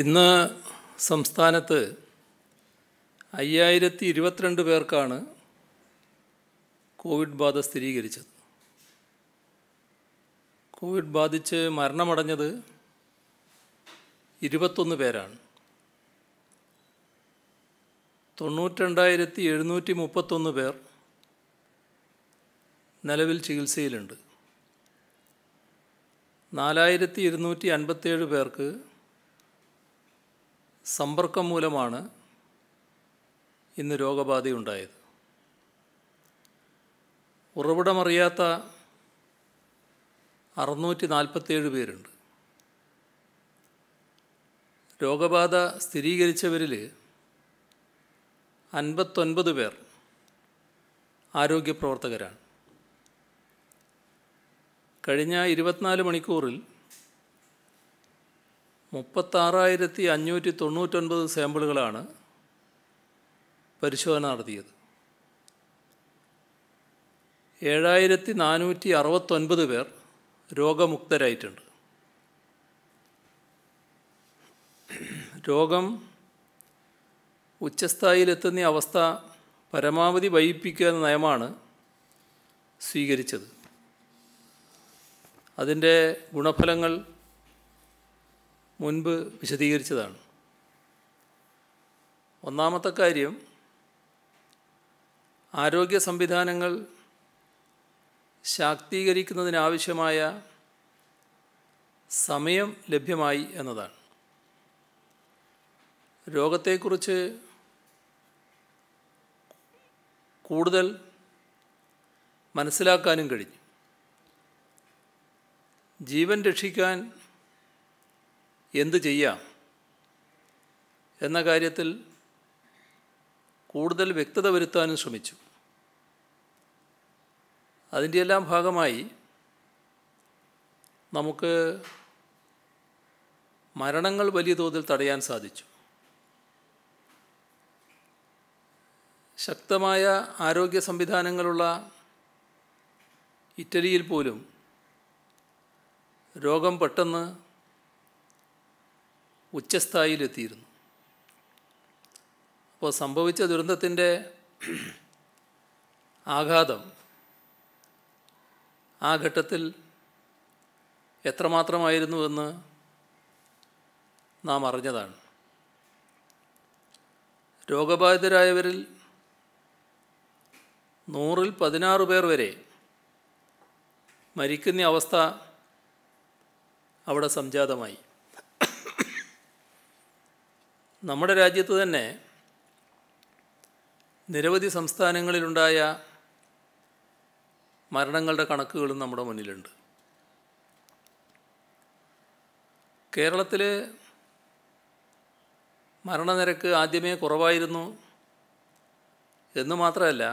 ഇന്ന് സംസ്ഥാനത്ത് അയ്യായിരത്തി ഇരുപത്തിരണ്ട് പേർക്കാണ് കോവിഡ് ബാധ സ്ഥിരീകരിച്ചത് കോവിഡ് ബാധിച്ച് മരണമടഞ്ഞത് ഇരുപത്തൊന്ന് പേരാണ് തൊണ്ണൂറ്റിരണ്ടായിരത്തി എഴുന്നൂറ്റി മുപ്പത്തൊന്ന് പേർ നിലവിൽ ചികിത്സയിലുണ്ട് നാലായിരത്തി ഇരുന്നൂറ്റി അൻപത്തേഴ് പേർക്ക് സമ്പർക്കം മൂലമാണ് ഇന്ന് രോഗബാധയുണ്ടായത് ഉറവിടമറിയാത്ത അറുന്നൂറ്റി നാൽപ്പത്തേഴ് പേരുണ്ട് രോഗബാധ സ്ഥിരീകരിച്ചവരിൽ അൻപത്തൊൻപത് പേർ ആരോഗ്യപ്രവർത്തകരാണ് കഴിഞ്ഞ ഇരുപത്തിനാല് മണിക്കൂറിൽ മുപ്പത്താറായിരത്തി അഞ്ഞൂറ്റി തൊണ്ണൂറ്റൊൻപത് സാമ്പിളുകളാണ് പരിശോധന നടത്തിയത് ഏഴായിരത്തി നാനൂറ്റി അറുപത്തൊൻപത് പേർ രോഗമുക്തരായിട്ടുണ്ട് രോഗം ഉച്ചസ്ഥായിലെത്തുന്ന അവസ്ഥ പരമാവധി വൈകിപ്പിക്കുക എന്ന നയമാണ് സ്വീകരിച്ചത് അതിൻ്റെ ഗുണഫലങ്ങൾ മുൻപ് വിശദീകരിച്ചതാണ് ഒന്നാമത്തെ കാര്യം ആരോഗ്യ സംവിധാനങ്ങൾ ശാക്തീകരിക്കുന്നതിനാവശ്യമായ സമയം ലഭ്യമായി എന്നതാണ് രോഗത്തെക്കുറിച്ച് കൂടുതൽ മനസ്സിലാക്കാനും കഴിഞ്ഞു ജീവൻ രക്ഷിക്കാൻ എന്ത് ചെയ്യാം എന്ന കാര്യത്തിൽ കൂടുതൽ വ്യക്തത വരുത്താനും ശ്രമിച്ചു അതിൻ്റെ എല്ലാം ഭാഗമായി നമുക്ക് മരണങ്ങൾ വലിയ തോതിൽ തടയാൻ സാധിച്ചു ശക്തമായ ആരോഗ്യ സംവിധാനങ്ങളുള്ള ഇറ്റലിയിൽ പോലും രോഗം പെട്ടെന്ന് ഉച്ചസ്ഥായിലെത്തിയിരുന്നു അപ്പോൾ സംഭവിച്ച ദുരന്തത്തിൻ്റെ ആഘാതം ആ ഘട്ടത്തിൽ എത്രമാത്രമായിരുന്നുവെന്ന് നാം അറിഞ്ഞതാണ് രോഗബാധിതരായവരിൽ നൂറിൽ പതിനാറ് പേർ വരെ മരിക്കുന്ന അവസ്ഥ അവിടെ സംജാതമായി നമ്മുടെ രാജ്യത്ത് തന്നെ നിരവധി സംസ്ഥാനങ്ങളിലുണ്ടായ മരണങ്ങളുടെ കണക്കുകളും നമ്മുടെ മുന്നിലുണ്ട് കേരളത്തിൽ മരണനിരക്ക് ആദ്യമേ കുറവായിരുന്നു എന്ന് മാത്രമല്ല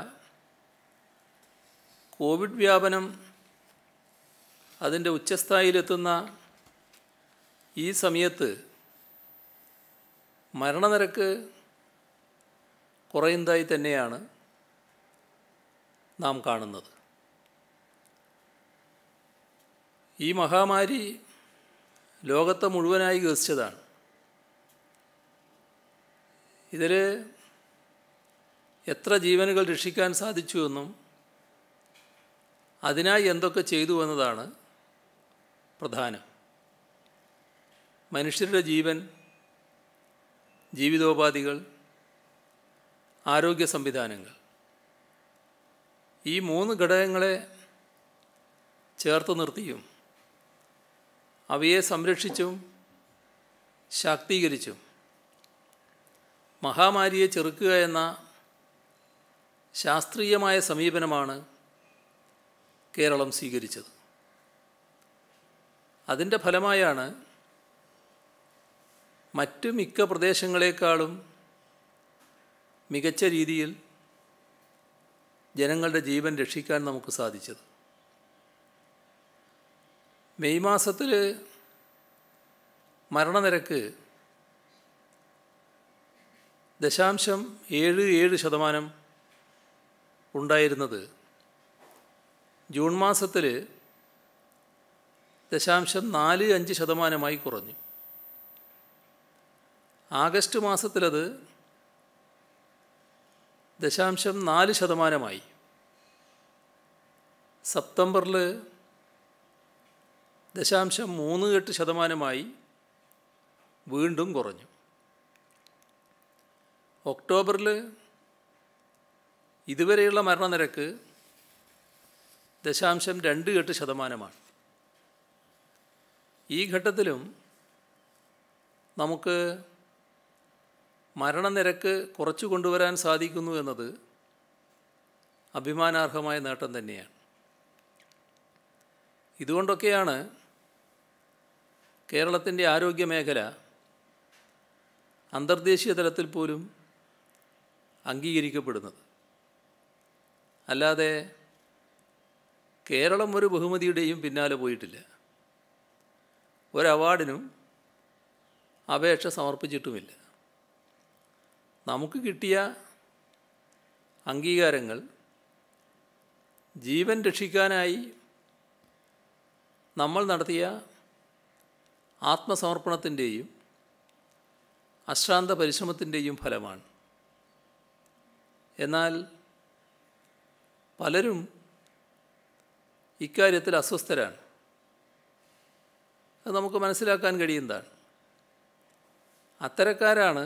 കോവിഡ് വ്യാപനം അതിൻ്റെ ഉച്ചസ്ഥായിലെത്തുന്ന ഈ സമയത്ത് മരണനിരക്ക് കുറയുന്നതായി തന്നെയാണ് നാം കാണുന്നത് ഈ മഹാമാരി ലോകത്തെ മുഴുവനായി ഗസിച്ചതാണ് ഇതിൽ എത്ര ജീവനുകൾ രക്ഷിക്കാൻ സാധിച്ചു എന്നും അതിനായി എന്തൊക്കെ ചെയ്തു എന്നതാണ് പ്രധാനം മനുഷ്യരുടെ ജീവൻ ജീവിതോപാധികൾ ആരോഗ്യ സംവിധാനങ്ങൾ ഈ മൂന്ന് ഘടകങ്ങളെ ചേർത്ത് നിർത്തിയും അവയെ സംരക്ഷിച്ചും ശാക്തീകരിച്ചും മഹാമാരിയെ ചെറുക്കുക എന്ന ശാസ്ത്രീയമായ സമീപനമാണ് കേരളം സ്വീകരിച്ചത് അതിൻ്റെ ഫലമായാണ് മറ്റ് മിക്ക പ്രദേശങ്ങളെക്കാളും മികച്ച രീതിയിൽ ജനങ്ങളുടെ ജീവൻ രക്ഷിക്കാൻ നമുക്ക് സാധിച്ചത് മെയ് മാസത്തിൽ മരണനിരക്ക് ദശാംശം ഏഴ് ഏഴ് ശതമാനം ഉണ്ടായിരുന്നത് ജൂൺ മാസത്തിൽ ദശാംശം നാല് അഞ്ച് ശതമാനമായി കുറഞ്ഞു ആഗസ്റ്റ് മാസത്തിലത് ദശാംശം നാല് ശതമാനമായി സെപ്റ്റംബറിൽ ദശാംശം മൂന്ന് എട്ട് ശതമാനമായി വീണ്ടും കുറഞ്ഞു ഒക്ടോബറിൽ ഇതുവരെയുള്ള മരണനിരക്ക് ദശാംശം രണ്ട് എട്ട് ശതമാനമാണ് ഈ ഘട്ടത്തിലും നമുക്ക് മരണനിരക്ക് കുറച്ചു കൊണ്ടുവരാൻ സാധിക്കുന്നു എന്നത് അഭിമാനാർഹമായ നേട്ടം തന്നെയാണ് ഇതുകൊണ്ടൊക്കെയാണ് കേരളത്തിൻ്റെ ആരോഗ്യ മേഖല അന്തർദേശീയ തലത്തിൽ പോലും അംഗീകരിക്കപ്പെടുന്നത് അല്ലാതെ കേരളം ഒരു ബഹുമതിയുടെയും പിന്നാലെ പോയിട്ടില്ല ഒരു അവാർഡിനും അപേക്ഷ സമർപ്പിച്ചിട്ടുമില്ല നമുക്ക് കിട്ടിയ അംഗീകാരങ്ങൾ ജീവൻ രക്ഷിക്കാനായി നമ്മൾ നടത്തിയ ആത്മസമർപ്പണത്തിൻ്റെയും അശ്രാന്ത പരിശ്രമത്തിൻ്റെയും ഫലമാണ് എന്നാൽ പലരും ഇക്കാര്യത്തിൽ അസ്വസ്ഥരാണ് അത് നമുക്ക് മനസ്സിലാക്കാൻ കഴിയുന്നതാണ് അത്തരക്കാരാണ്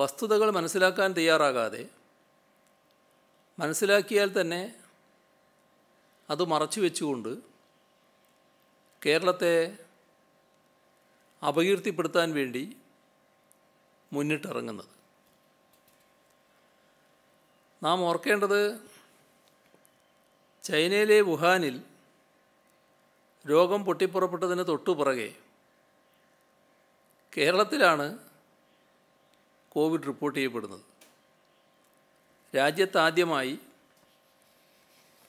വസ്തുതകൾ മനസ്സിലാക്കാൻ തയ്യാറാകാതെ മനസ്സിലാക്കിയാൽ തന്നെ അത് മറച്ചു വെച്ചുകൊണ്ട് കേരളത്തെ അപകീർത്തിപ്പെടുത്താൻ വേണ്ടി മുന്നിട്ടിറങ്ങുന്നത് നാം ഓർക്കേണ്ടത് ചൈനയിലെ വുഹാനിൽ രോഗം പൊട്ടിപ്പുറപ്പെട്ടതിന് തൊട്ടു പുറകെ കേരളത്തിലാണ് കോവിഡ് റിപ്പോർട്ട് ചെയ്യപ്പെടുന്നത് രാജ്യത്താദ്യമായി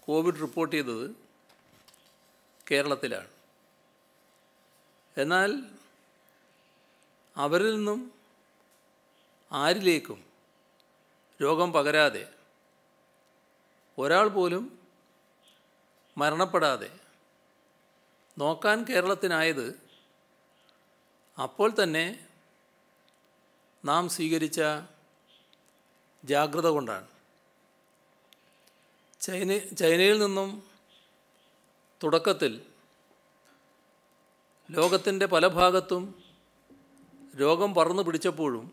കോവിഡ് റിപ്പോർട്ട് ചെയ്തത് കേരളത്തിലാണ് എന്നാൽ അവരിൽ നിന്നും ആരിലേക്കും രോഗം പകരാതെ ഒരാൾ പോലും മരണപ്പെടാതെ നോക്കാൻ കേരളത്തിനായത് അപ്പോൾ തന്നെ നാം സ്വീകരിച്ച ജാഗ്രത കൊണ്ടാണ് ചൈന ചൈനയിൽ നിന്നും തുടക്കത്തിൽ ലോകത്തിൻ്റെ പല ഭാഗത്തും രോഗം പറന്നു പിടിച്ചപ്പോഴും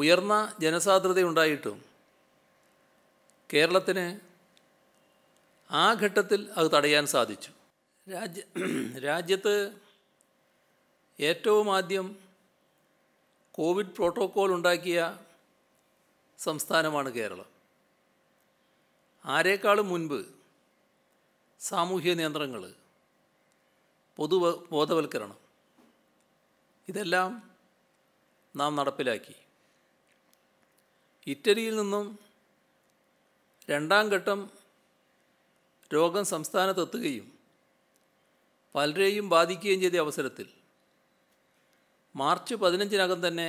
ഉയർന്ന ജനസാന്ദ്രതയുണ്ടായിട്ടും കേരളത്തിന് ആ ഘട്ടത്തിൽ അത് തടയാൻ സാധിച്ചു രാജ്യ രാജ്യത്ത് ഏറ്റവും ആദ്യം കോവിഡ് പ്രോട്ടോക്കോൾ ഉണ്ടാക്കിയ സംസ്ഥാനമാണ് കേരളം ആരേക്കാളും മുൻപ് സാമൂഹ്യ നിയന്ത്രണങ്ങൾ പൊതു ബോധവൽക്കരണം ഇതെല്ലാം നാം നടപ്പിലാക്കി ഇറ്റലിയിൽ നിന്നും രണ്ടാം ഘട്ടം രോഗം സംസ്ഥാനത്തെത്തുകയും പലരെയും ബാധിക്കുകയും ചെയ്ത അവസരത്തിൽ മാർച്ച് പതിനഞ്ചിനകം തന്നെ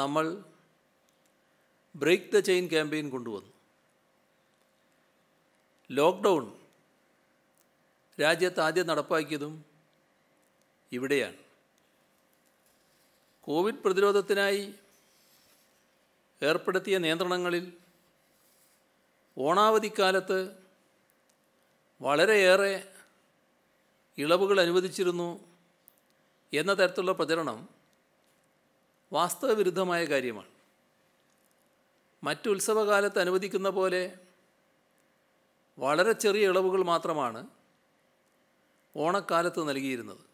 നമ്മൾ ബ്രേക്ക് ദ ചെയിൻ ക്യാമ്പയിൻ കൊണ്ടുവന്നു ലോക്ക്ഡൗൺ രാജ്യത്ത് ആദ്യം നടപ്പാക്കിയതും ഇവിടെയാണ് കോവിഡ് പ്രതിരോധത്തിനായി ഏർപ്പെടുത്തിയ നിയന്ത്രണങ്ങളിൽ ഓണാവധിക്കാലത്ത് വളരെയേറെ ഇളവുകൾ അനുവദിച്ചിരുന്നു എന്ന തരത്തിലുള്ള പ്രചരണം വാസ്തവവിരുദ്ധമായ കാര്യമാണ് മറ്റുത്സവകാലത്ത് അനുവദിക്കുന്ന പോലെ വളരെ ചെറിയ ഇളവുകൾ മാത്രമാണ് ഓണക്കാലത്ത് നൽകിയിരുന്നത്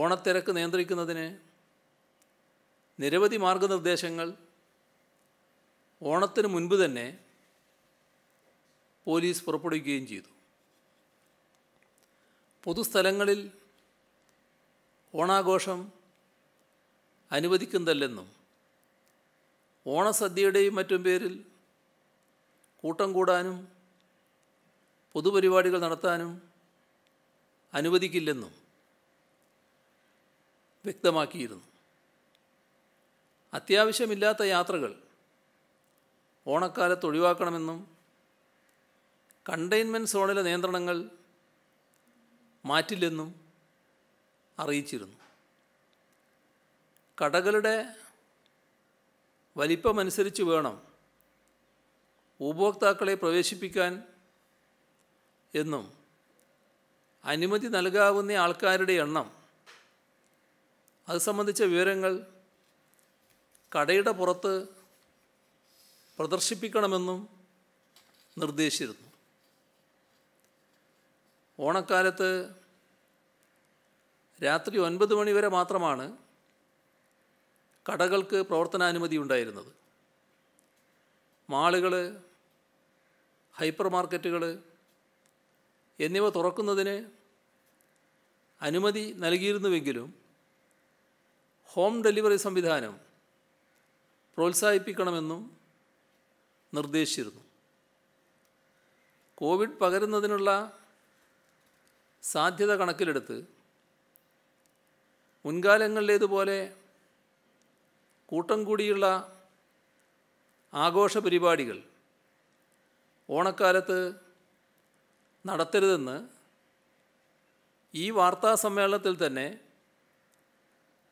ഓണത്തിരക്ക് നിയന്ത്രിക്കുന്നതിന് നിരവധി മാർഗനിർദ്ദേശങ്ങൾ ഓണത്തിന് മുൻപ് തന്നെ പോലീസ് പുറപ്പെടുവിക്കുകയും ചെയ്തു പൊതുസ്ഥലങ്ങളിൽ ഓണാഘോഷം അനുവദിക്കുന്നതല്ലെന്നും ഓണസദ്യയുടെയും മറ്റും പേരിൽ കൂട്ടം കൂടാനും പൊതുപരിപാടികൾ നടത്താനും അനുവദിക്കില്ലെന്നും വ്യക്തമാക്കിയിരുന്നു അത്യാവശ്യമില്ലാത്ത യാത്രകൾ ഓണക്കാലത്ത് ഒഴിവാക്കണമെന്നും കണ്ടെയ്ൻമെൻറ്റ് സോണിലെ നിയന്ത്രണങ്ങൾ മാറ്റില്ലെന്നും അറിയിച്ചിരുന്നു കടകളുടെ വലിപ്പമനുസരിച്ച് വേണം ഉപഭോക്താക്കളെ പ്രവേശിപ്പിക്കാൻ എന്നും അനുമതി നൽകാവുന്ന ആൾക്കാരുടെ എണ്ണം അത് സംബന്ധിച്ച വിവരങ്ങൾ കടയുടെ പുറത്ത് പ്രദർശിപ്പിക്കണമെന്നും നിർദ്ദേശിച്ചിരുന്നു ഓണക്കാലത്ത് രാത്രി ഒൻപത് മണിവരെ മാത്രമാണ് കടകൾക്ക് പ്രവർത്തനാനുമതി ഉണ്ടായിരുന്നത് മാളുകൾ ഹൈപ്പർ മാർക്കറ്റുകൾ എന്നിവ തുറക്കുന്നതിന് അനുമതി നൽകിയിരുന്നുവെങ്കിലും ഹോം ഡെലിവറി സംവിധാനം പ്രോത്സാഹിപ്പിക്കണമെന്നും നിർദ്ദേശിച്ചിരുന്നു കോവിഡ് പകരുന്നതിനുള്ള സാധ്യത കണക്കിലെടുത്ത് മുൻകാലങ്ങളിലേതുപോലെ കൂട്ടം കൂടിയുള്ള ആഘോഷ പരിപാടികൾ ഓണക്കാലത്ത് നടത്തരുതെന്ന് ഈ വാർത്താ സമ്മേളനത്തിൽ തന്നെ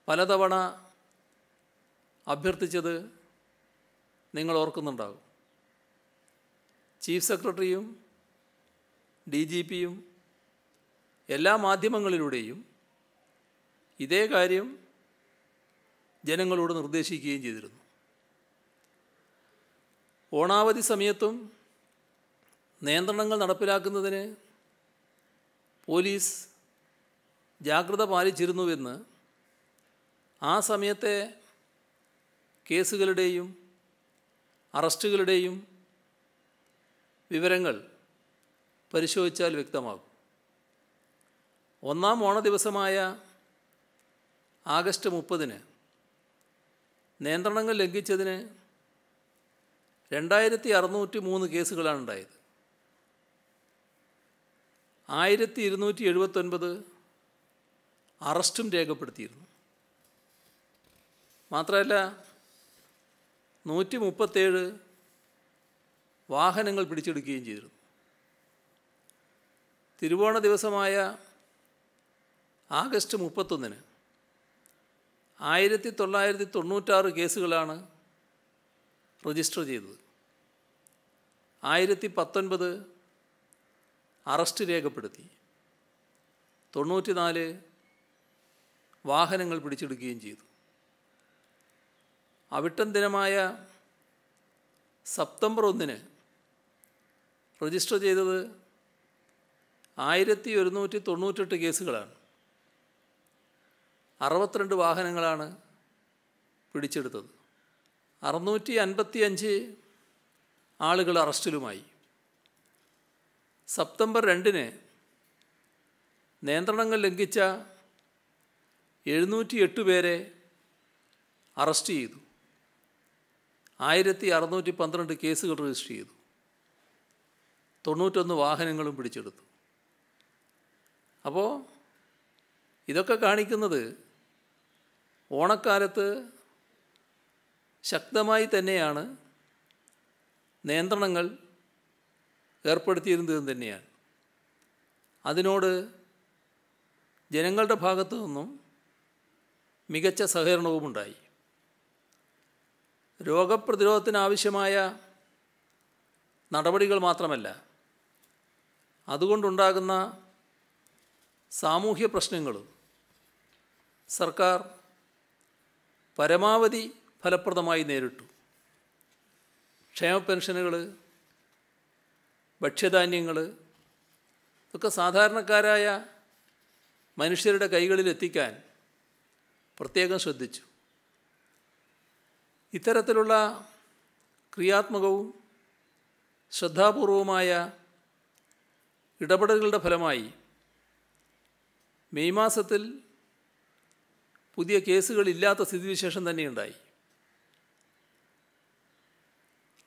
പലതവണ അഭ്യർത്ഥിച്ചത് നിങ്ങൾ ഓർക്കുന്നുണ്ടാകും ചീഫ് സെക്രട്ടറിയും ഡി ജി പിയും എല്ലാ മാധ്യമങ്ങളിലൂടെയും ഇതേ കാര്യം ജനങ്ങളോട് നിർദ്ദേശിക്കുകയും ചെയ്തിരുന്നു ഓണാവധി സമയത്തും നിയന്ത്രണങ്ങൾ നടപ്പിലാക്കുന്നതിന് പോലീസ് ജാഗ്രത പാലിച്ചിരുന്നുവെന്ന് ആ സമയത്തെ കേസുകളുടെയും അറസ്റ്റുകളുടെയും വിവരങ്ങൾ പരിശോധിച്ചാൽ വ്യക്തമാകും ഒന്നാം ഓണ ദിവസമായ ആഗസ്റ്റ് മുപ്പതിന് നിയന്ത്രണങ്ങൾ ലംഘിച്ചതിന് രണ്ടായിരത്തി അറുന്നൂറ്റി മൂന്ന് കേസുകളാണ് ഉണ്ടായത് ആയിരത്തി ഇരുന്നൂറ്റി എഴുപത്തൊൻപത് അറസ്റ്റും രേഖപ്പെടുത്തിയിരുന്നു മാത്രമല്ല നൂറ്റി മുപ്പത്തേഴ് വാഹനങ്ങൾ പിടിച്ചെടുക്കുകയും ചെയ്തിരുന്നു തിരുവോണ ദിവസമായ ആഗസ്റ്റ് മുപ്പത്തൊന്നിന് ആയിരത്തി തൊള്ളായിരത്തി തൊണ്ണൂറ്റാറ് കേസുകളാണ് രജിസ്റ്റർ ചെയ്തത് ആയിരത്തി പത്തൊൻപത് അറസ്റ്റ് രേഖപ്പെടുത്തി തൊണ്ണൂറ്റിനാല് വാഹനങ്ങൾ പിടിച്ചെടുക്കുകയും ചെയ്തു അവിട്ടം ദിനമായ സെപ്തംബർ ഒന്നിന് രജിസ്റ്റർ ചെയ്തത് ആയിരത്തി ഒരുന്നൂറ്റി തൊണ്ണൂറ്റെട്ട് കേസുകളാണ് അറുപത്തിരണ്ട് വാഹനങ്ങളാണ് പിടിച്ചെടുത്തത് അറുന്നൂറ്റി അൻപത്തി അഞ്ച് ആളുകൾ അറസ്റ്റിലുമായി സെപ്റ്റംബർ രണ്ടിന് നിയന്ത്രണങ്ങൾ ലംഘിച്ച എഴുന്നൂറ്റി എട്ട് പേരെ അറസ്റ്റ് ചെയ്തു ആയിരത്തി അറുന്നൂറ്റി പന്ത്രണ്ട് കേസുകൾ രജിസ്റ്റർ ചെയ്തു തൊണ്ണൂറ്റൊന്ന് വാഹനങ്ങളും പിടിച്ചെടുത്തു അപ്പോൾ ഇതൊക്കെ കാണിക്കുന്നത് ഓണക്കാലത്ത് ശക്തമായി തന്നെയാണ് നിയന്ത്രണങ്ങൾ ഏർപ്പെടുത്തിയിരുന്നത് തന്നെയാണ് അതിനോട് ജനങ്ങളുടെ ഭാഗത്തു നിന്നും മികച്ച സഹകരണവും ഉണ്ടായി രോഗപ്രതിരോധത്തിനാവശ്യമായ നടപടികൾ മാത്രമല്ല അതുകൊണ്ടുണ്ടാകുന്ന സാമൂഹ്യ പ്രശ്നങ്ങളും സർക്കാർ പരമാവധി ഫലപ്രദമായി നേരിട്ടു ക്ഷേമ പെൻഷനുകൾ ഭക്ഷ്യധാന്യങ്ങൾ ഇതൊക്കെ സാധാരണക്കാരായ മനുഷ്യരുടെ കൈകളിൽ എത്തിക്കാൻ പ്രത്യേകം ശ്രദ്ധിച്ചു ഇത്തരത്തിലുള്ള ക്രിയാത്മകവും ശ്രദ്ധാപൂർവമായ ഇടപെടലുകളുടെ ഫലമായി മെയ് മാസത്തിൽ പുതിയ കേസുകളില്ലാത്ത സ്ഥിതിവിശേഷം തന്നെ ഉണ്ടായി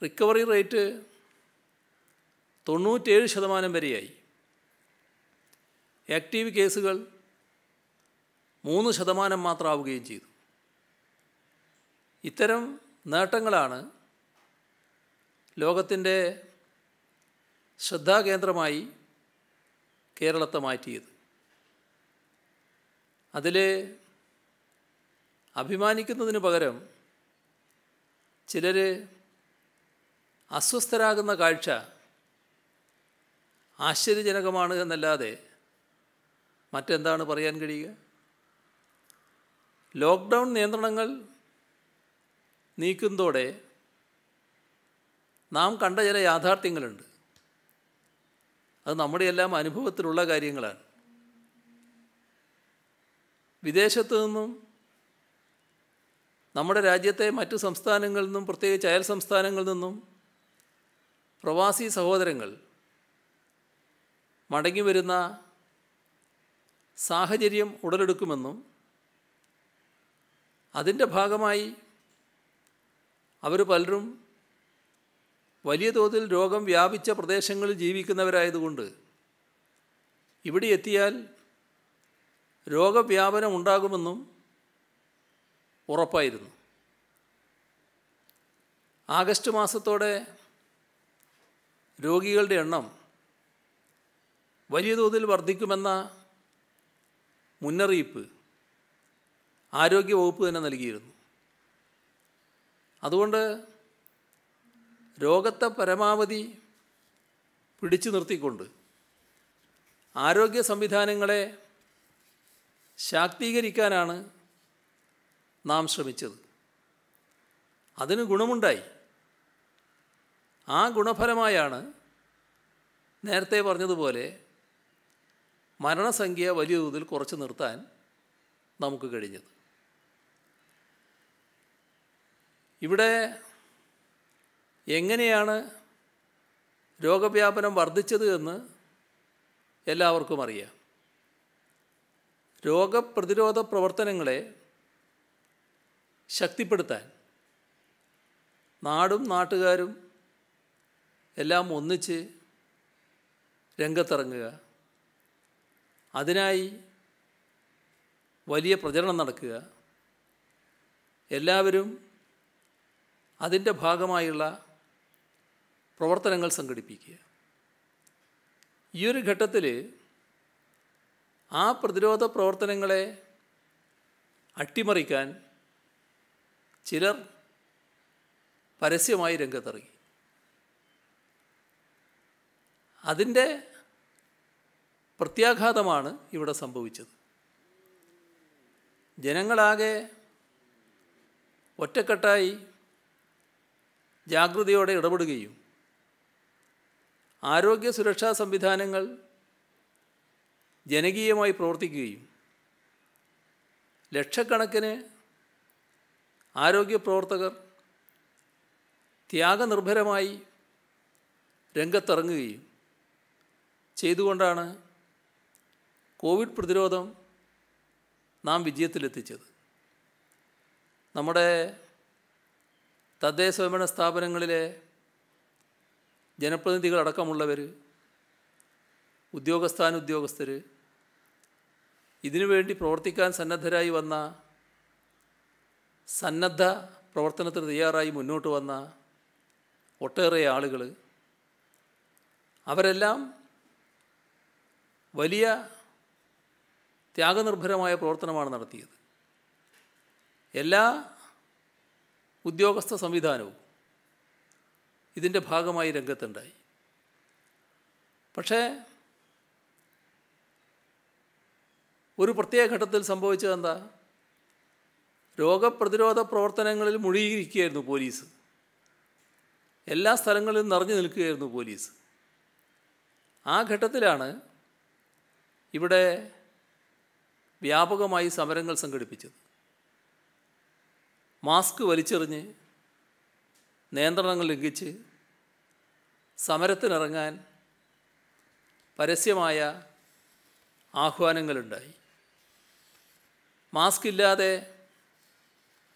റിക്കവറി റേറ്റ് തൊണ്ണൂറ്റേഴ് ശതമാനം വരെയായി ആക്റ്റീവ് കേസുകൾ മൂന്ന് ശതമാനം മാത്രമാവുകയും ചെയ്തു ഇത്തരം നേട്ടങ്ങളാണ് ലോകത്തിൻ്റെ ശ്രദ്ധാകേന്ദ്രമായി കേരളത്തെ മാറ്റിയത് അതിലെ അഭിമാനിക്കുന്നതിന് പകരം ചിലർ അസ്വസ്ഥരാകുന്ന കാഴ്ച ആശ്ചര്യജനകമാണ് എന്നല്ലാതെ മറ്റെന്താണ് പറയാൻ കഴിയുക ലോക്ക്ഡൗൺ നിയന്ത്രണങ്ങൾ നീക്കുന്നതോടെ നാം കണ്ട ചില യാഥാർത്ഥ്യങ്ങളുണ്ട് അത് നമ്മുടെ എല്ലാം അനുഭവത്തിലുള്ള കാര്യങ്ങളാണ് വിദേശത്തു നിന്നും നമ്മുടെ രാജ്യത്തെ മറ്റു സംസ്ഥാനങ്ങളിൽ നിന്നും പ്രത്യേകിച്ച് അയൽ സംസ്ഥാനങ്ങളിൽ നിന്നും പ്രവാസി സഹോദരങ്ങൾ മടങ്ങി വരുന്ന സാഹചര്യം ഉടലെടുക്കുമെന്നും അതിൻ്റെ ഭാഗമായി അവർ പലരും വലിയ തോതിൽ രോഗം വ്യാപിച്ച പ്രദേശങ്ങളിൽ ജീവിക്കുന്നവരായതുകൊണ്ട് ഇവിടെ എത്തിയാൽ രോഗവ്യാപനം ഉണ്ടാകുമെന്നും ഉറപ്പായിരുന്നു ആഗസ്റ്റ് മാസത്തോടെ രോഗികളുടെ എണ്ണം വലിയ തോതിൽ വർദ്ധിക്കുമെന്ന മുന്നറിയിപ്പ് ആരോഗ്യവകുപ്പ് തന്നെ നൽകിയിരുന്നു അതുകൊണ്ട് രോഗത്തെ പരമാവധി പിടിച്ചു നിർത്തിക്കൊണ്ട് ആരോഗ്യ സംവിധാനങ്ങളെ ശാക്തീകരിക്കാനാണ് നാം ശ്രമിച്ചത് അതിന് ഗുണമുണ്ടായി ആ ഗുണഫലമായാണ് നേരത്തെ പറഞ്ഞതുപോലെ മരണസംഖ്യ വലിയ തോതിൽ കുറച്ച് നിർത്താൻ നമുക്ക് കഴിഞ്ഞത് ഇവിടെ എങ്ങനെയാണ് രോഗവ്യാപനം വർദ്ധിച്ചത് എന്ന് എല്ലാവർക്കും അറിയാം രോഗപ്രതിരോധ പ്രവർത്തനങ്ങളെ ശക്തിപ്പെടുത്താൻ നാടും നാട്ടുകാരും എല്ലാം ഒന്നിച്ച് രംഗത്തിറങ്ങുക അതിനായി വലിയ പ്രചരണം നടക്കുക എല്ലാവരും അതിൻ്റെ ഭാഗമായുള്ള പ്രവർത്തനങ്ങൾ സംഘടിപ്പിക്കുക ഈ ഒരു ഘട്ടത്തിൽ ആ പ്രതിരോധ പ്രവർത്തനങ്ങളെ അട്ടിമറിക്കാൻ ചിലർ പരസ്യമായി രംഗത്തിറങ്ങി അതിൻ്റെ പ്രത്യാഘാതമാണ് ഇവിടെ സംഭവിച്ചത് ജനങ്ങളാകെ ഒറ്റക്കെട്ടായി ജാഗ്രതയോടെ ഇടപെടുകയും ആരോഗ്യ സുരക്ഷാ സംവിധാനങ്ങൾ ജനകീയമായി പ്രവർത്തിക്കുകയും ലക്ഷക്കണക്കിന് ആരോഗ്യ പ്രവർത്തകർ ത്യാഗനിർഭരമായി രംഗത്തിറങ്ങുകയും ചെയ്തുകൊണ്ടാണ് കോവിഡ് പ്രതിരോധം നാം വിജയത്തിലെത്തിച്ചത് നമ്മുടെ തദ്ദേശ സ്വയംഭരണ സ്ഥാപനങ്ങളിലെ ജനപ്രതിനിധികളടക്കമുള്ളവർ ഉദ്യോഗസ്ഥാനുദ്യോഗസ്ഥർ ഇതിനുവേണ്ടി പ്രവർത്തിക്കാൻ സന്നദ്ധരായി വന്ന സന്നദ്ധ പ്രവർത്തനത്തിന് തയ്യാറായി മുന്നോട്ട് വന്ന ഒട്ടേറെ ആളുകൾ അവരെല്ലാം വലിയ ത്യാഗനിർഭരമായ പ്രവർത്തനമാണ് നടത്തിയത് എല്ലാ ഉദ്യോഗസ്ഥ സംവിധാനവും ഇതിൻ്റെ ഭാഗമായി രംഗത്തുണ്ടായി പക്ഷേ ഒരു പ്രത്യേക ഘട്ടത്തിൽ സംഭവിച്ചത് എന്താ രോഗപ്രതിരോധ പ്രവർത്തനങ്ങളിൽ മുഴുകിയിരിക്കുകയായിരുന്നു പോലീസ് എല്ലാ സ്ഥലങ്ങളിലും നിറഞ്ഞു നിൽക്കുകയായിരുന്നു പോലീസ് ആ ഘട്ടത്തിലാണ് ഇവിടെ വ്യാപകമായി സമരങ്ങൾ സംഘടിപ്പിച്ചത് മാസ്ക് വലിച്ചെറിഞ്ഞ് നിയന്ത്രണങ്ങൾ ലംഘിച്ച് സമരത്തിനിറങ്ങാൻ പരസ്യമായ ആഹ്വാനങ്ങളുണ്ടായി മാസ്ക് ഇല്ലാതെ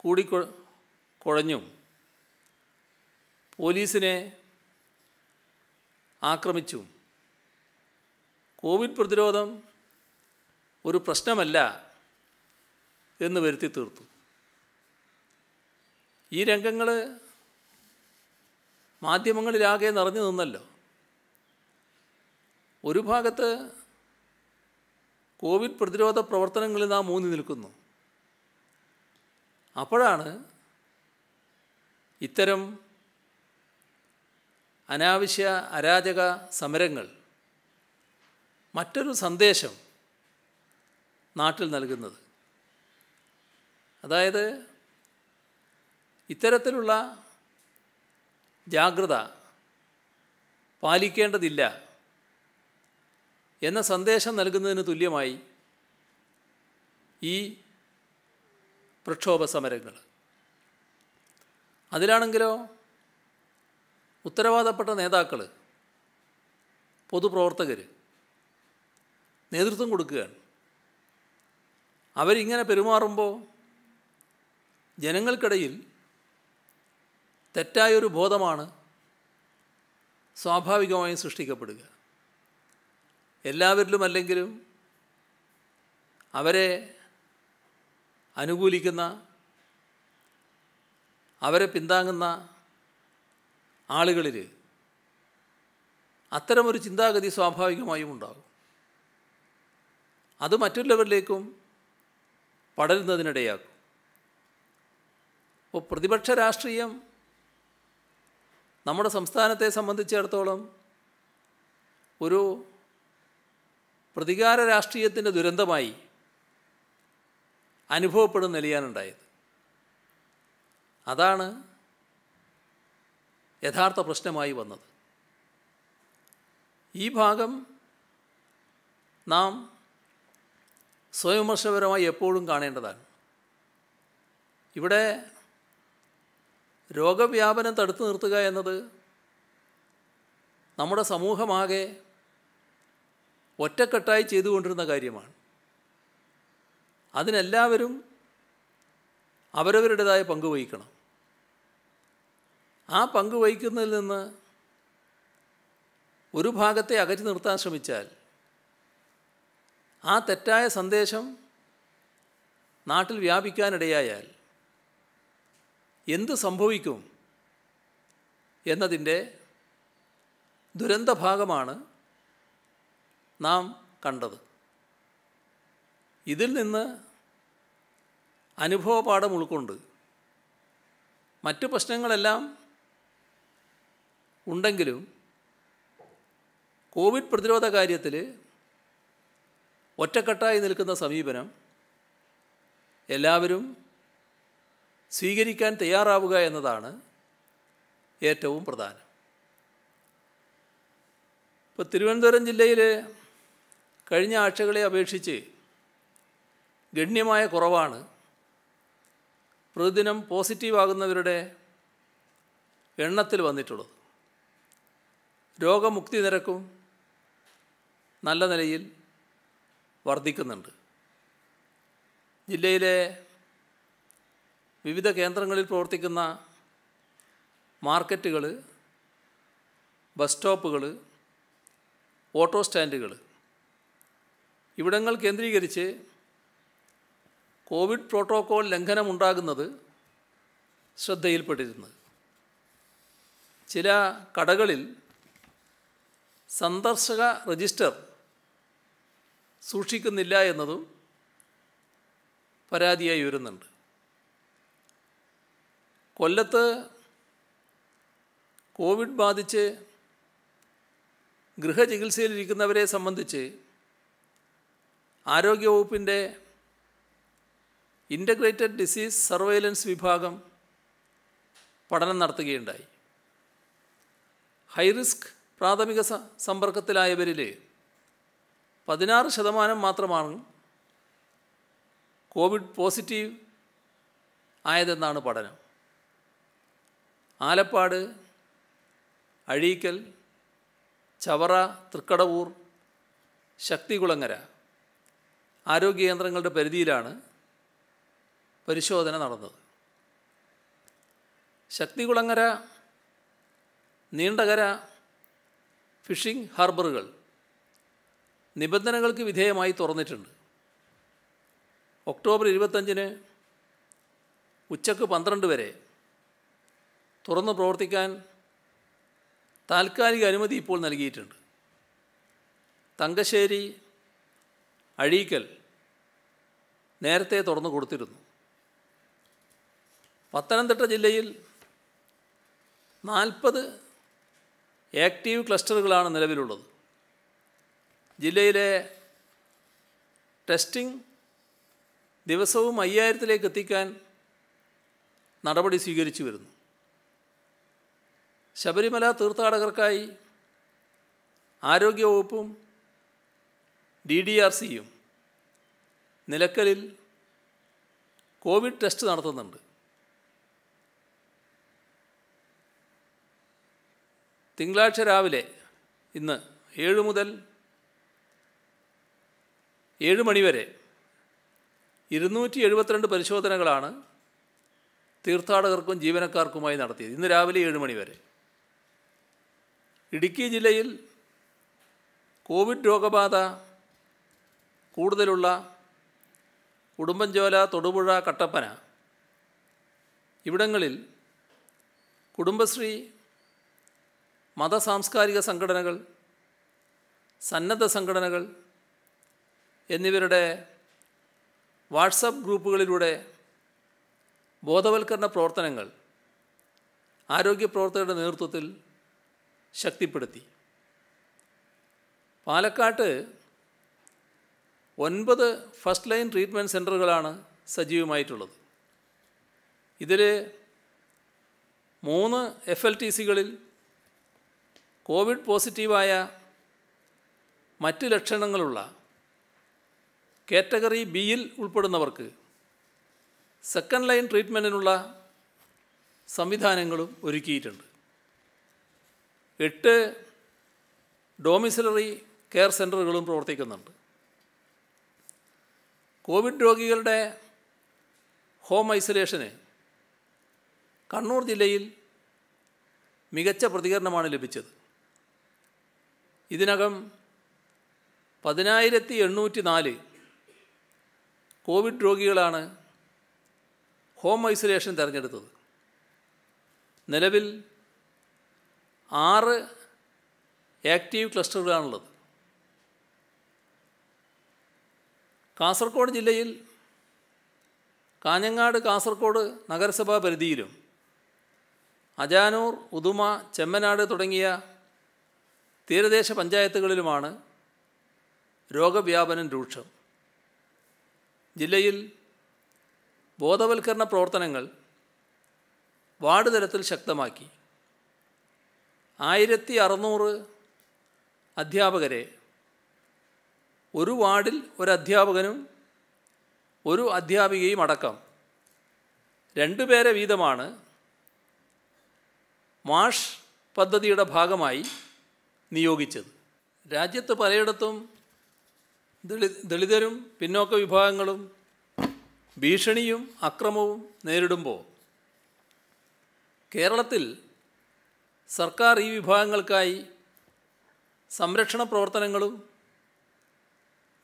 കൂടി കുഴഞ്ഞു പോലീസിനെ ആക്രമിച്ചു കോവിഡ് പ്രതിരോധം ഒരു പ്രശ്നമല്ല എന്ന് വരുത്തി തീർത്തു ഈ രംഗങ്ങൾ മാധ്യമങ്ങളിലാകെ നിറഞ്ഞു നിന്നല്ലോ ഒരു ഭാഗത്ത് കോവിഡ് പ്രതിരോധ പ്രവർത്തനങ്ങളിൽ നാം മൂന്നി നിൽക്കുന്നു അപ്പോഴാണ് ഇത്തരം അനാവശ്യ അരാജക സമരങ്ങൾ മറ്റൊരു സന്ദേശം നാട്ടിൽ നൽകുന്നത് അതായത് ഇത്തരത്തിലുള്ള ജാഗ്രത പാലിക്കേണ്ടതില്ല എന്ന സന്ദേശം നൽകുന്നതിന് തുല്യമായി ഈ പ്രക്ഷോഭ സമരങ്ങൾ അതിലാണെങ്കിലോ ഉത്തരവാദപ്പെട്ട നേതാക്കൾ പൊതുപ്രവർത്തകർ നേതൃത്വം കൊടുക്കുകയാണ് അവരിങ്ങനെ പെരുമാറുമ്പോൾ ജനങ്ങൾക്കിടയിൽ തെറ്റായൊരു ബോധമാണ് സ്വാഭാവികമായും സൃഷ്ടിക്കപ്പെടുക എല്ലാവരിലും അല്ലെങ്കിലും അവരെ അനുകൂലിക്കുന്ന അവരെ പിന്താങ്ങുന്ന ആളുകളിൽ അത്തരമൊരു ചിന്താഗതി സ്വാഭാവികമായും ഉണ്ടാകും അത് മറ്റുള്ളവരിലേക്കും പടരുന്നതിനിടയാക്കും അപ്പോൾ പ്രതിപക്ഷ രാഷ്ട്രീയം നമ്മുടെ സംസ്ഥാനത്തെ സംബന്ധിച്ചിടത്തോളം ഒരു പ്രതികാര രാഷ്ട്രീയത്തിൻ്റെ ദുരന്തമായി അനുഭവപ്പെടുന്ന നെലിയാനുണ്ടായത് അതാണ് യഥാർത്ഥ പ്രശ്നമായി വന്നത് ഈ ഭാഗം നാം സ്വയംവിമർശപരമായി എപ്പോഴും കാണേണ്ടതാണ് ഇവിടെ രോഗവ്യാപനം തടുത്തു നിർത്തുക എന്നത് നമ്മുടെ സമൂഹമാകെ ഒറ്റക്കെട്ടായി ചെയ്തുകൊണ്ടിരുന്ന കാര്യമാണ് അതിനെല്ലാവരും അവരവരുടേതായ പങ്ക് വഹിക്കണം ആ പങ്ക് വഹിക്കുന്നതിൽ നിന്ന് ഒരു ഭാഗത്തെ അകറ്റി നിർത്താൻ ശ്രമിച്ചാൽ ആ തെറ്റായ സന്ദേശം നാട്ടിൽ വ്യാപിക്കാനിടയായാൽ എന്ത് സംഭവിക്കും എന്നതിൻ്റെ ദുരന്തഭാഗമാണ് നാം കണ്ടത് ഇതിൽ നിന്ന് അനുഭവപാഠം ഉൾക്കൊണ്ട് മറ്റു പ്രശ്നങ്ങളെല്ലാം ഉണ്ടെങ്കിലും കോവിഡ് പ്രതിരോധ കാര്യത്തിൽ ഒറ്റക്കെട്ടായി നിൽക്കുന്ന സമീപനം എല്ലാവരും സ്വീകരിക്കാൻ തയ്യാറാവുക എന്നതാണ് ഏറ്റവും പ്രധാനം ഇപ്പോൾ തിരുവനന്തപുരം ജില്ലയിൽ കഴിഞ്ഞ ആഴ്ചകളെ അപേക്ഷിച്ച് ഗണ്യമായ കുറവാണ് പ്രതിദിനം പോസിറ്റീവാകുന്നവരുടെ എണ്ണത്തിൽ വന്നിട്ടുള്ളത് രോഗമുക്തി നിരക്കും നല്ല നിലയിൽ വർദ്ധിക്കുന്നുണ്ട് ജില്ലയിലെ വിവിധ കേന്ദ്രങ്ങളിൽ പ്രവർത്തിക്കുന്ന മാർക്കറ്റുകൾ ബസ് സ്റ്റോപ്പുകൾ ഓട്ടോ സ്റ്റാൻഡുകൾ ഇവിടങ്ങൾ കേന്ദ്രീകരിച്ച് കോവിഡ് പ്രോട്ടോകോൾ ലംഘനമുണ്ടാകുന്നത് ശ്രദ്ധയിൽപ്പെട്ടിരുന്നത് ചില കടകളിൽ സന്ദർശക രജിസ്റ്റർ സൂക്ഷിക്കുന്നില്ല എന്നതും പരാതിയായി വരുന്നുണ്ട് കൊല്ലത്ത് കോവിഡ് ബാധിച്ച് ഗൃഹചികിത്സയിലിരിക്കുന്നവരെ സംബന്ധിച്ച് ആരോഗ്യവകുപ്പിൻ്റെ ഇൻ്റഗ്രേറ്റഡ് ഡിസീസ് സർവൈലൻസ് വിഭാഗം പഠനം നടത്തുകയുണ്ടായി ഹൈ റിസ്ക് പ്രാഥമിക സമ്പർക്കത്തിലായവരിൽ പതിനാറ് ശതമാനം മാത്രമാണ് കോവിഡ് പോസിറ്റീവ് ആയതെന്നാണ് പഠനം ആലപ്പാട് അഴീക്കൽ ചവറ തൃക്കടവൂർ ശക്തികുളങ്ങര ആരോഗ്യ കേന്ദ്രങ്ങളുടെ പരിധിയിലാണ് പരിശോധന നടന്നത് ശക്തികുളങ്ങര നീണ്ടകര ഫിഷിംഗ് ഹാർബറുകൾ നിബന്ധനകൾക്ക് വിധേയമായി തുറന്നിട്ടുണ്ട് ഒക്ടോബർ ഇരുപത്തഞ്ചിന് ഉച്ചക്ക് പന്ത്രണ്ട് വരെ തുറന്ന് പ്രവർത്തിക്കാൻ താൽക്കാലിക അനുമതി ഇപ്പോൾ നൽകിയിട്ടുണ്ട് തങ്കശ്ശേരി അഴീക്കൽ നേരത്തെ തുറന്നു കൊടുത്തിരുന്നു പത്തനംതിട്ട ജില്ലയിൽ നാൽപ്പത് ആക്റ്റീവ് ക്ലസ്റ്ററുകളാണ് നിലവിലുള്ളത് ജില്ലയിലെ ടെസ്റ്റിംഗ് ദിവസവും അയ്യായിരത്തിലേക്ക് എത്തിക്കാൻ നടപടി സ്വീകരിച്ചു വരുന്നു ശബരിമല തീർത്ഥാടകർക്കായി ആരോഗ്യവകുപ്പും ഡി ഡി ആർ സിയും നിലക്കലിൽ കോവിഡ് ടെസ്റ്റ് നടത്തുന്നുണ്ട് തിങ്കളാഴ്ച രാവിലെ ഇന്ന് ഏഴ് മുതൽ ഏഴ് മണിവരെ ഇരുന്നൂറ്റി എഴുപത്തിരണ്ട് പരിശോധനകളാണ് തീർത്ഥാടകർക്കും ജീവനക്കാർക്കുമായി നടത്തിയത് ഇന്ന് രാവിലെ ഏഴ് മണിവരെ ഇടുക്കി ജില്ലയിൽ കോവിഡ് രോഗബാധ കൂടുതലുള്ള ഉടുമ്പൻചോല തൊടുപുഴ കട്ടപ്പന ഇവിടങ്ങളിൽ കുടുംബശ്രീ മത സാംസ്കാരിക സംഘടനകൾ സന്നദ്ധ സംഘടനകൾ എന്നിവരുടെ വാട്സപ്പ് ഗ്രൂപ്പുകളിലൂടെ ബോധവൽക്കരണ പ്രവർത്തനങ്ങൾ ആരോഗ്യ പ്രവർത്തകരുടെ നേതൃത്വത്തിൽ ശക്തിപ്പെടുത്തി പാലക്കാട്ട് ഒൻപത് ഫസ്റ്റ് ലൈൻ ട്രീറ്റ്മെൻറ്റ് സെൻറ്ററുകളാണ് സജീവമായിട്ടുള്ളത് ഇതിൽ മൂന്ന് എഫ് എൽ ടി സികളിൽ കോവിഡ് പോസിറ്റീവായ മറ്റ് ലക്ഷണങ്ങളുള്ള കാറ്റഗറി ബിയിൽ ഉൾപ്പെടുന്നവർക്ക് സെക്കൻഡ് ലൈൻ ട്രീറ്റ്മെൻറ്റിനുള്ള സംവിധാനങ്ങളും ഒരുക്കിയിട്ടുണ്ട് എട്ട് ഡോമിസിലറി കെയർ സെൻ്ററുകളും പ്രവർത്തിക്കുന്നുണ്ട് കോവിഡ് രോഗികളുടെ ഹോം ഐസൊലേഷന് കണ്ണൂർ ജില്ലയിൽ മികച്ച പ്രതികരണമാണ് ലഭിച്ചത് ഇതിനകം പതിനായിരത്തി എണ്ണൂറ്റി നാല് കോവിഡ് രോഗികളാണ് ഹോം ഐസൊലേഷൻ തിരഞ്ഞെടുത്തത് നിലവിൽ ആറ് ആക്റ്റീവ് ക്ലസ്റ്ററുകളാണുള്ളത് കാസർഗോഡ് ജില്ലയിൽ കാഞ്ഞങ്ങാട് കാസർഗോഡ് നഗരസഭാ പരിധിയിലും അജാനൂർ ഉദുമ ചെമ്മനാട് തുടങ്ങിയ തീരദേശ പഞ്ചായത്തുകളിലുമാണ് രോഗവ്യാപനം രൂക്ഷം ജില്ലയിൽ ബോധവൽക്കരണ പ്രവർത്തനങ്ങൾ വാർഡ് തലത്തിൽ ശക്തമാക്കി ആയിരത്തി അറുന്നൂറ് അധ്യാപകരെ ഒരു വാർഡിൽ ഒരു അധ്യാപകനും ഒരു അധ്യാപികയും അടക്കം രണ്ടു പേരെ വീതമാണ് മാഷ് പദ്ധതിയുടെ ഭാഗമായി നിയോഗിച്ചത് രാജ്യത്ത് പലയിടത്തും ദളിതരും പിന്നോക്ക വിഭാഗങ്ങളും ഭീഷണിയും അക്രമവും നേരിടുമ്പോൾ കേരളത്തിൽ സർക്കാർ ഈ വിഭാഗങ്ങൾക്കായി സംരക്ഷണ പ്രവർത്തനങ്ങളും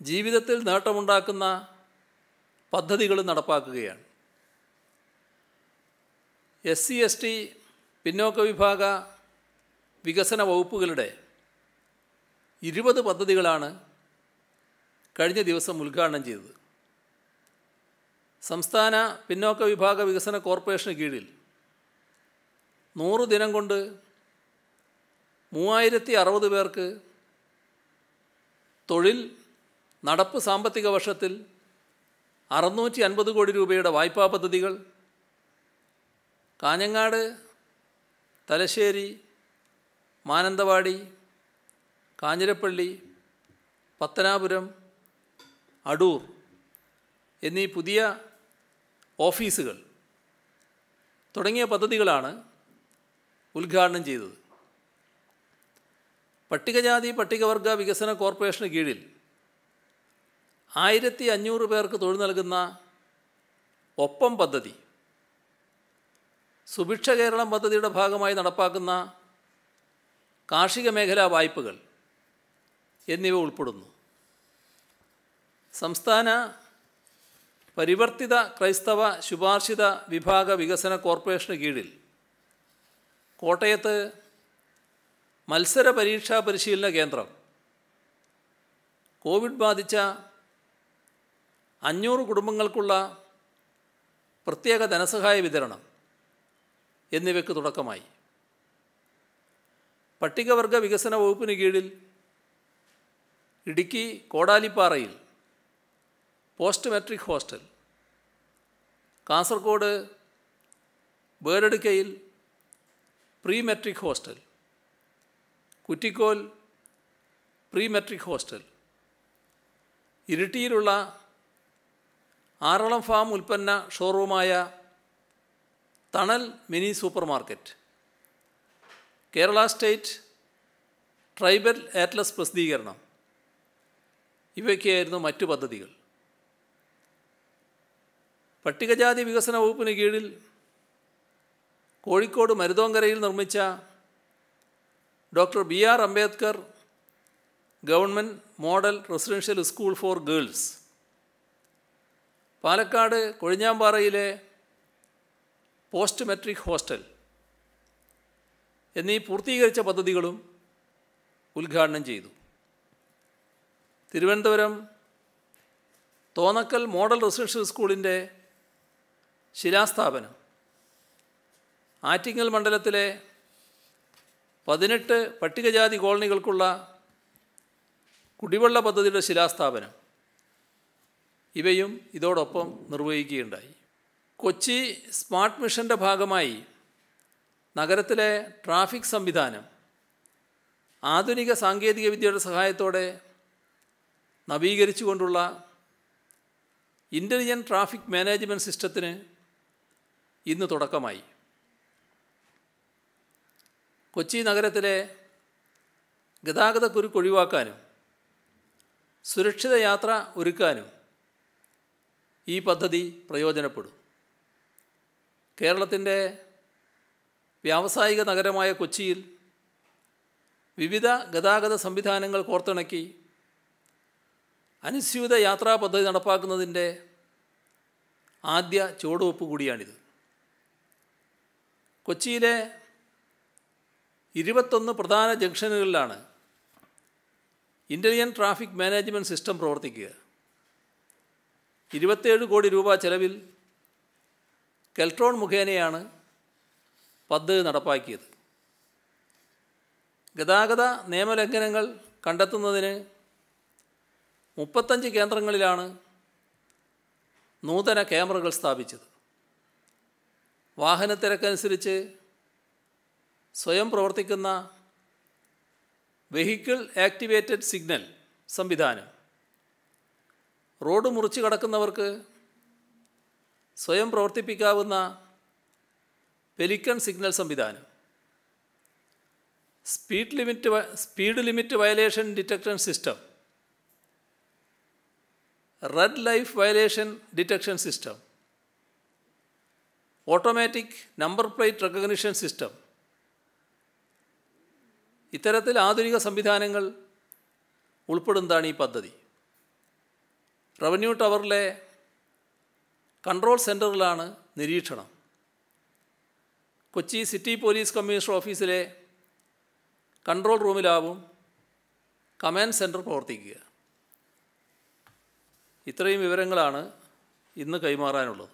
ജീവിതത്തിൽ നേട്ടമുണ്ടാക്കുന്ന പദ്ധതികളും നടപ്പാക്കുകയാണ് എസ് സി എസ് ടി പിന്നോക്ക വിഭാഗ വികസന വകുപ്പുകളുടെ ഇരുപത് പദ്ധതികളാണ് കഴിഞ്ഞ ദിവസം ഉദ്ഘാടനം ചെയ്തത് സംസ്ഥാന പിന്നോക്ക വിഭാഗ വികസന കോർപ്പറേഷന് കീഴിൽ നൂറ് ദിനം കൊണ്ട് മൂവായിരത്തി അറുപത് പേർക്ക് തൊഴിൽ നടപ്പ് സാമ്പത്തിക വർഷത്തിൽ അറുന്നൂറ്റി അൻപത് കോടി രൂപയുടെ വായ്പാ പദ്ധതികൾ കാഞ്ഞങ്ങാട് തലശ്ശേരി മാനന്തവാടി കാഞ്ഞിരപ്പള്ളി പത്തനാപുരം അടൂർ എന്നീ പുതിയ ഓഫീസുകൾ തുടങ്ങിയ പദ്ധതികളാണ് ഉദ്ഘാടനം ചെയ്തത് പട്ടികജാതി പട്ടികവർഗ വികസന കോർപ്പറേഷന് കീഴിൽ ആയിരത്തി അഞ്ഞൂറ് പേർക്ക് തൊഴിൽ നൽകുന്ന ഒപ്പം പദ്ധതി സുഭിക്ഷ കേരളം പദ്ധതിയുടെ ഭാഗമായി നടപ്പാക്കുന്ന കാർഷിക മേഖലാ വായ്പകൾ എന്നിവ ഉൾപ്പെടുന്നു സംസ്ഥാന പരിവർത്തിത ക്രൈസ്തവ ശുപാർശിത വിഭാഗ വികസന കോർപ്പറേഷന് കീഴിൽ കോട്ടയത്ത് മത്സര പരീക്ഷാ പരിശീലന കേന്ദ്രം കോവിഡ് ബാധിച്ച അഞ്ഞൂറ് കുടുംബങ്ങൾക്കുള്ള പ്രത്യേക ധനസഹായ വിതരണം എന്നിവയ്ക്ക് തുടക്കമായി പട്ടികവർഗ വികസന വകുപ്പിന് കീഴിൽ ഇടുക്കി കോടാലിപ്പാറയിൽ പോസ്റ്റ് മെട്രിക് ഹോസ്റ്റൽ കാസർഗോഡ് വേറെടുക്കയിൽ pre matric hostel Kuttikkol pre matric hostel ഇരിട്ടിയിലുള്ള ആറളം ഫാം ഉൽപ്പന്ന ഷോറൂമായ Thanal mini super market Kerala state tribal atlas പ്രസിദ്ധീകരണം ഇവയ്ക്കായിരുന്നു മറ്റു പദ്ധതികൾ പട്ടികജാതി വികസന വകുപ്പിന് കീഴിൽ കോഴിക്കോട് മരുതോങ്കരയിൽ നിർമ്മിച്ച doctor B R Ambedkar government model residential school for girls Palakkad കൊഴിഞ്ഞാമ്പാറയിലെ പോസ്റ്റ് മെട്രിക് ഹോസ്റ്റൽ എന്നീ പൂർത്തീകരിച്ച പദ്ധതികളും ഉദ്ഘാടനം ചെയ്തു തിരുവനന്തപുരം തോന്നക്കൽ മോഡൽ റെസിഡൻഷ്യൽ സ്കൂളിൻ്റെ ശിലാസ്ഥാപനം ആറ്റിങ്ങൽ മണ്ഡലത്തിലെ പതിനെട്ട് പട്ടികജാതി കോളനികൾക്കുള്ള കുടിവെള്ള പദ്ധതിയുടെ ശിലാസ്ഥാപനം ഇവയും ഇതോടൊപ്പം നിർവഹിക്കുകയുണ്ടായി കൊച്ചി സ്മാർട്ട് മിഷൻ്റെ ഭാഗമായി നഗരത്തിലെ ട്രാഫിക് സംവിധാനം ആധുനിക സാങ്കേതിക വിദ്യയുടെ സഹായത്തോടെ നവീകരിച്ചുകൊണ്ടുള്ള ഇൻ്റലിജൻ്റ് ട്രാഫിക് മാനേജ്മെൻറ്റ് സിസ്റ്റത്തിന് ഇന്ന് തുടക്കമായി കൊച്ചി നഗരത്തിലെ ഗതാഗതക്കുരുക്ക് ഒഴിവാക്കാനും സുരക്ഷിത യാത്ര ഒരുക്കാനും ഈ പദ്ധതി പ്രയോജനപ്പെടും കേരളത്തിൻ്റെ വ്യാവസായിക നഗരമായ കൊച്ചിയിൽ വിവിധ ഗതാഗത സംവിധാനങ്ങൾ കോർത്തിണക്കി അനുസ്യൂത യാത്രാ പദ്ധതി നടപ്പാക്കുന്നതിൻ്റെ ആദ്യ ചുവടുവെപ്പ് കൂടിയാണിത് കൊച്ചിയിലെ ഇരുപത്തൊന്ന് പ്രധാന ജംഗ്ഷനുകളിലാണ് ഇൻ്റലിജൻ ട്രാഫിക് മാനേജ്മെൻറ്റ് സിസ്റ്റം പ്രവർത്തിക്കുക ഇരുപത്തേഴ് കോടി രൂപ ചെലവിൽ കെൽട്രോൺ മുഖേനയാണ് പദ്ധതി നടപ്പാക്കിയത് ഗതാഗത നിയമലംഘനങ്ങൾ കണ്ടെത്തുന്നതിന് മുപ്പത്തഞ്ച് കേന്ദ്രങ്ങളിലാണ് നൂതന ക്യാമറകൾ സ്ഥാപിച്ചത് തിരക്കനുസരിച്ച് സ്വയം പ്രവർത്തിക്കുന്ന വെഹിക്കിൾ ആക്ടിവേറ്റഡ് സിഗ്നൽ സംവിധാനം റോഡ് മുറിച്ച് കടക്കുന്നവർക്ക് സ്വയം പ്രവർത്തിപ്പിക്കാവുന്ന പെലിക്കൺ സിഗ്നൽ സംവിധാനം speed limit speed limit violation detection system red light violation detection system automatic number plate recognition system ഇത്തരത്തിൽ ആധുനിക സംവിധാനങ്ങൾ ഉൾപ്പെടുന്നതാണ് ഈ പദ്ധതി റവന്യൂ ടവറിലെ കൺട്രോൾ സെൻറ്ററിലാണ് നിരീക്ഷണം കൊച്ചി സിറ്റി പോലീസ് കമ്മീഷണർ ഓഫീസിലെ കൺട്രോൾ റൂമിലാവും കമാൻഡ് സെൻറ്റർ പ്രവർത്തിക്കുക ഇത്രയും വിവരങ്ങളാണ് ഇന്ന് കൈമാറാനുള്ളത്